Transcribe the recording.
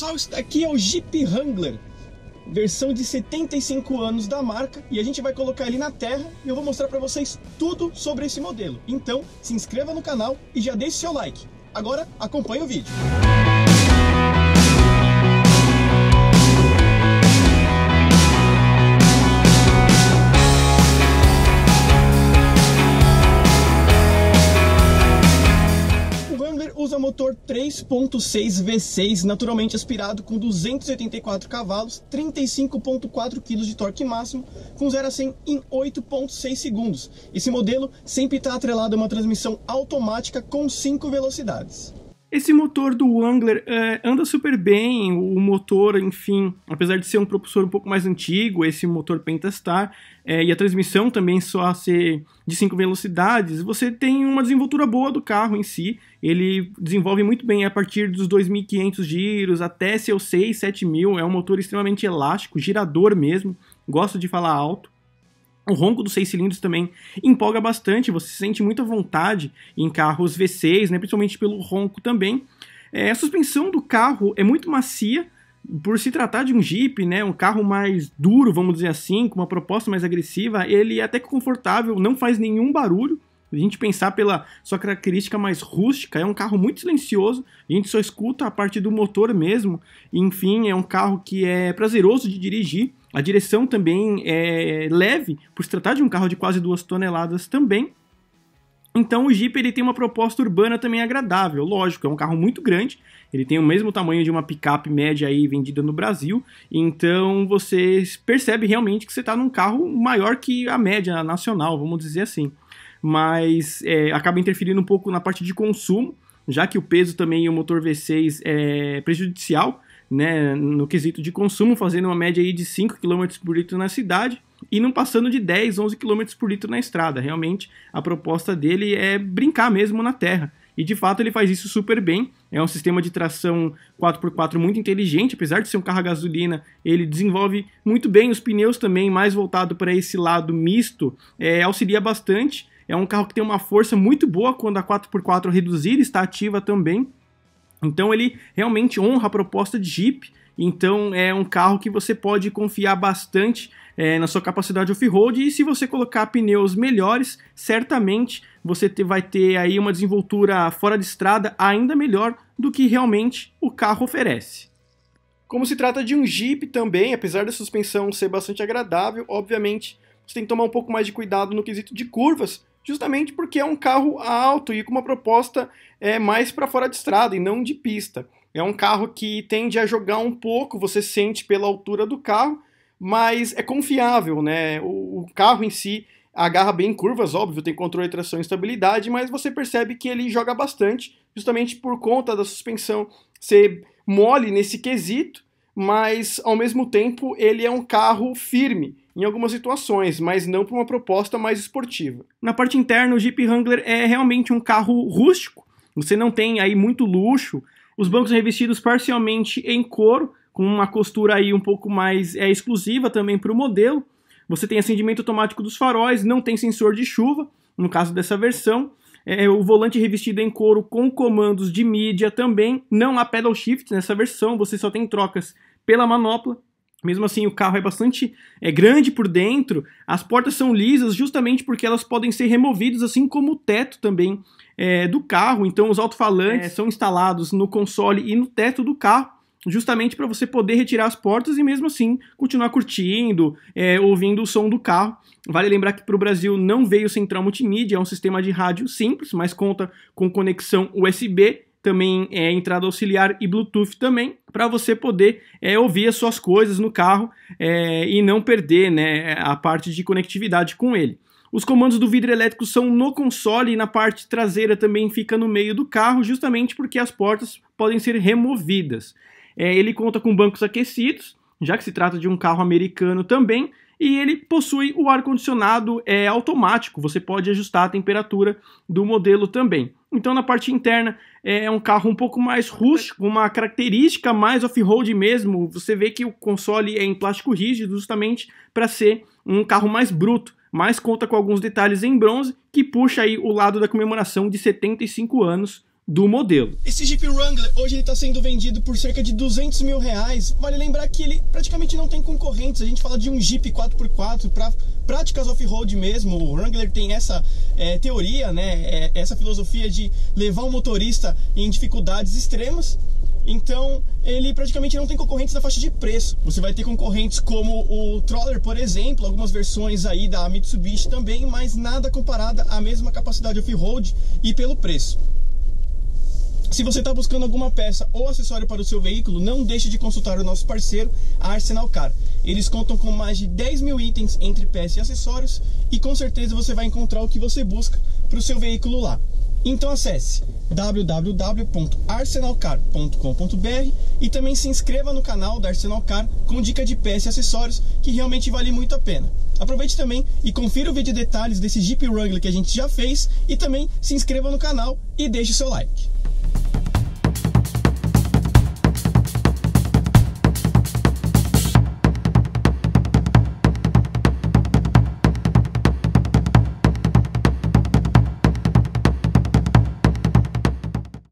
pessoal, isso daqui é o Jeep Wrangler, versão de 75 anos da marca, e a gente vai colocar ele na terra e eu vou mostrar para vocês tudo sobre esse modelo. Então, se inscreva no canal e já deixe seu like. Agora, acompanhe o vídeo. Música usa motor 3.6 V6 naturalmente aspirado com 284 cavalos, 35.4 kg de torque máximo, com 0 a 100 em 8.6 segundos. Esse modelo sempre está atrelado a uma transmissão automática com 5 velocidades. Esse motor do Wangler é, eh, anda super bem, o motor, enfim, apesar de ser um propulsor um pouco mais antigo, esse motor Pentastar, é, e a transmissão também só ser de 5 velocidades, você tem uma desenvoltura boa do carro em si, ele desenvolve muito bem a partir dos 2.500 giros até seus 6, 7 mil, é um motor extremamente elástico, girador mesmo, gosto de falar alto, o ronco dos seis cilindros também empolga bastante, você se sente muita vontade em carros V6, né, principalmente pelo ronco também. É, a suspensão do carro é muito macia, por se tratar de um Jeep, né, um carro mais duro, vamos dizer assim, com uma proposta mais agressiva, ele é até que confortável, não faz nenhum barulho. A gente pensar pela sua característica mais rústica, é um carro muito silencioso, a gente só escuta a parte do motor mesmo. Enfim, é um carro que é prazeroso de dirigir. A direção também é leve, por se tratar de um carro de quase duas toneladas também. Então o Jeep ele tem uma proposta urbana também agradável, lógico, é um carro muito grande, ele tem o mesmo tamanho de uma picape média aí vendida no Brasil, então você percebe realmente que você está num carro maior que a média nacional, vamos dizer assim. Mas é, acaba interferindo um pouco na parte de consumo, já que o peso também e o motor V6 é prejudicial, né, no quesito de consumo, fazendo uma média aí de 5 km por litro na cidade e não passando de 10, 11 km por litro na estrada. Realmente, a proposta dele é brincar mesmo na terra. E de fato ele faz isso super bem. É um sistema de tração 4x4 muito inteligente, apesar de ser um carro a gasolina, ele desenvolve muito bem os pneus também, mais voltado para esse lado misto, é, auxilia bastante. É um carro que tem uma força muito boa quando a 4x4 reduzida está ativa também. Então ele realmente honra a proposta de Jeep. Então é um carro que você pode confiar bastante é, na sua capacidade off-road e se você colocar pneus melhores, certamente você vai ter aí uma desenvoltura fora de estrada ainda melhor do que realmente o carro oferece. Como se trata de um Jeep também, apesar da suspensão ser bastante agradável, obviamente você tem que tomar um pouco mais de cuidado no quesito de curvas, justamente porque é um carro alto e com uma proposta é, mais para fora de estrada e não de pista. É um carro que tende a jogar um pouco, você sente pela altura do carro, mas é confiável, né? O, o carro em si agarra bem curvas, óbvio, tem controle de tração e estabilidade, mas você percebe que ele joga bastante, justamente por conta da suspensão ser mole nesse quesito, mas ao mesmo tempo ele é um carro firme em algumas situações, mas não para uma proposta mais esportiva. Na parte interna, o Jeep Wrangler é realmente um carro rústico, você não tem aí muito luxo, os bancos revestidos parcialmente em couro, com uma costura aí um pouco mais é, exclusiva também para o modelo. Você tem acendimento automático dos faróis, não tem sensor de chuva, no caso dessa versão. É, o volante revestido em couro com comandos de mídia também. Não há pedal shift nessa versão, você só tem trocas pela manopla mesmo assim, o carro é bastante é grande por dentro, as portas são lisas justamente porque elas podem ser removidas, assim como o teto também é, do carro. Então, os alto-falantes é, são instalados no console e no teto do carro, justamente para você poder retirar as portas e mesmo assim continuar curtindo, é, ouvindo o som do carro. Vale lembrar que para o Brasil não veio central multimídia, é um sistema de rádio simples, mas conta com conexão USB também é entrada auxiliar e Bluetooth também, para você poder é, ouvir as suas coisas no carro é, e não perder né, a parte de conectividade com ele. Os comandos do vidro elétrico são no console e na parte traseira também fica no meio do carro, justamente porque as portas podem ser removidas. É, ele conta com bancos aquecidos, já que se trata de um carro americano também, e ele possui o ar-condicionado é, automático, você pode ajustar a temperatura do modelo também. Então, na parte interna, é, é um carro um pouco mais rústico, uma característica mais off-road mesmo. Você vê que o console é em plástico rígido, justamente para ser um carro mais bruto, mas conta com alguns detalhes em bronze que puxa aí o lado da comemoração de 75 anos do modelo. Esse Jeep Wrangler hoje ele está sendo vendido por cerca de 200 mil reais. Vale lembrar que ele praticamente não tem concorrentes. A gente fala de um Jeep 4x4 para práticas off-road mesmo, o Wrangler tem essa é, teoria, né? É, essa filosofia de levar o motorista em dificuldades extremas. Então, ele praticamente não tem concorrentes na faixa de preço. Você vai ter concorrentes como o Troller, por exemplo, algumas versões aí da Mitsubishi também, mas nada comparada à mesma capacidade off-road e pelo preço. Se você está buscando alguma peça ou acessório para o seu veículo, não deixe de consultar o nosso parceiro, a Arsenal Car. Eles contam com mais de 10 mil itens entre peças e acessórios e com certeza você vai encontrar o que você busca para o seu veículo lá. Então acesse www.arsenalcar.com.br e também se inscreva no canal da Arsenal Car com dica de peças e acessórios que realmente vale muito a pena. Aproveite também e confira o vídeo de detalhes desse Jeep Wrangler que a gente já fez e também se inscreva no canal e deixe seu like.